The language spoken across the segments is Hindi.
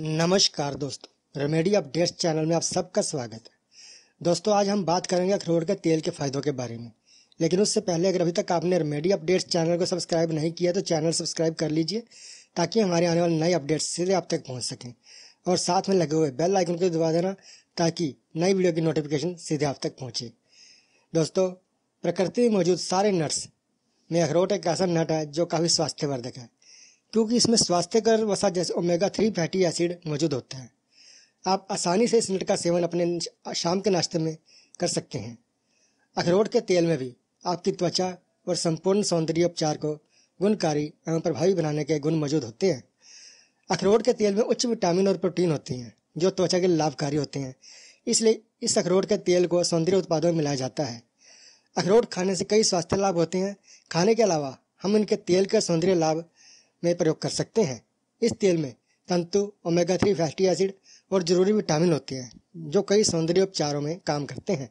नमस्कार दोस्तों रेमेडी अपडेट्स चैनल में आप सबका स्वागत है दोस्तों आज हम बात करेंगे अखरोट के तेल के फायदों के बारे में लेकिन उससे पहले अगर अभी तक आपने रेमेडी अपडेट्स चैनल को सब्सक्राइब नहीं किया तो चैनल सब्सक्राइब कर लीजिए ताकि हमारे आने वाले नए अपडेट्स सीधे आप तक पहुँच सकें और साथ में लगे हुए बेल आइकन को दबा देना ताकि नई वीडियो की नोटिफिकेशन सीधे आप तक पहुँचे दोस्तों प्रकृति में मौजूद सारे नट्स में अखरोट एक ऐसा नट है जो काफ़ी स्वास्थ्यवर्धक है क्योंकि इसमें स्वास्थ्यकर वसा जैसे ओमेगा थ्री फैटी एसिड मौजूद होता है आप आसानी से इस नट का सेवन अपने शाम के नाश्ते में कर सकते हैं अखरोट के तेल में भी आपकी त्वचा और संपूर्ण सौंदर्य उपचार को गुणकारी एवं प्रभावी बनाने के गुण मौजूद होते हैं अखरोट के तेल में उच्च विटामिन और प्रोटीन होती हैं जो त्वचा के लाभकारी होते हैं इसलिए इस अखरोट के तेल को सौंदर्य उत्पादों में मिलाया जाता है अखरोट खाने से कई स्वास्थ्य लाभ होते हैं खाने के अलावा हम इनके तेल के सौंदर्य लाभ में प्रयोग कर सकते हैं इस तेल में तंतु ओमेगा थ्री फैटी एसिड और जरूरी विटामिन होते हैं जो कई सौंदर्य उपचारों में काम करते हैं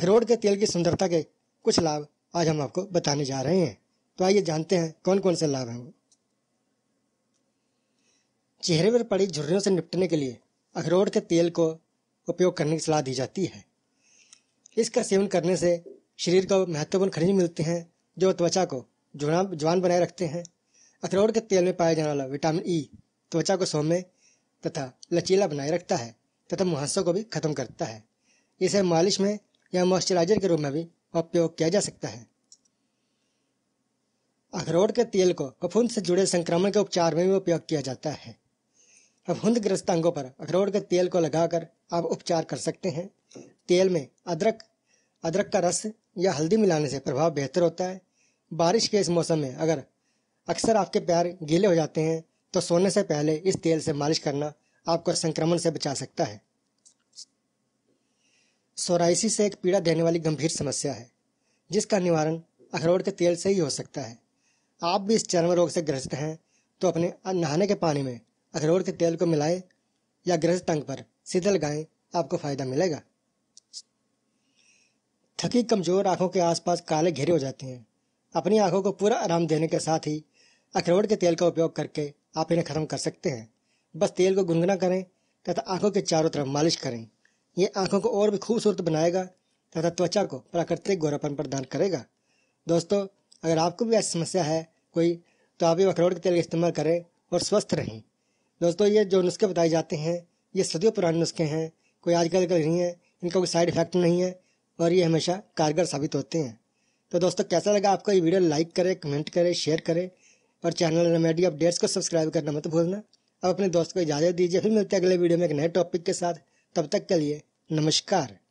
अखरोट के तेल की सुंदरता के कुछ लाभ आज हम आपको बताने जा रहे हैं तो आइए जानते हैं कौन कौन से लाभ हैं वो चेहरे पर पड़ी झुर्रियों से निपटने के लिए अखरोट के तेल को उपयोग करने की सलाह दी जाती है इसका सेवन करने से शरीर को महत्वपूर्ण खनिज मिलते हैं जो त्वचा को जुड़ा जवान बनाए रखते हैं अखरोट के तेल में पाया जाने वाला विटामिन ई e त्वचा को सौम्य तथा लचीला बनाए रखता है तथा मुहासों को भी खत्म करता है इसे मालिश में या मॉइस्चराइजर के रूप में भी उपयोग किया जा सकता है अखरोट के तेल को फफूंद से जुड़े संक्रमण के उपचार में भी उपयोग किया जाता है फफूंद ग्रस्त अंगों पर अखरोट के तेल को लगाकर आप उपचार कर सकते हैं तेल में अदरक अदरक का रस या हल्दी मिलाने से प्रभाव बेहतर होता है बारिश के इस मौसम में अगर अक्सर आपके पैर गीले हो जाते हैं तो सोने से पहले इस तेल से मालिश करना आपको संक्रमण से बचा सकता है से एक पीड़ा देने वाली गंभीर समस्या है जिसका निवारण अखरोट के तेल से ही हो सकता है आप भी इस चर्म रोग से ग्रसित हैं तो अपने नहाने के पानी में अखरोट के तेल को मिलाएं या ग्रस्त अंग पर सीधे लगाएं आपको फायदा मिलेगा थकी कमजोर आंखों के आसपास काले घेरे हो जाते हैं अपनी आंखों को पूरा आराम देने के साथ ही अखरोट के तेल का उपयोग करके आप इन्हें ख़त्म कर सकते हैं बस तेल को गुनगुना करें तथा आंखों के चारों तरफ मालिश करें ये आंखों को और भी खूबसूरत बनाएगा तथा त्वचा को प्राकृतिक गोरापन प्रदान करेगा दोस्तों अगर आपको भी ऐसी समस्या है कोई तो आप भी अखरोट के तेल का इस्तेमाल करें और स्वस्थ रहें दोस्तों ये जो नुस्खे बताए जाते हैं ये सदियों पुराने नुस्खे हैं कोई आजकल का नहीं है इनका कोई साइड इफेक्ट नहीं है और ये हमेशा कारगर साबित होते हैं तो दोस्तों कैसा लगा आपको ये वीडियो लाइक करें कमेंट करें शेयर करें और चैनल रेमेडी अपडेट्स को सब्सक्राइब करना मत भूलना अब अपने दोस्त को इजाज़त दीजिए फिर मिलते हैं अगले वीडियो में एक नए टॉपिक के साथ तब तक के लिए नमस्कार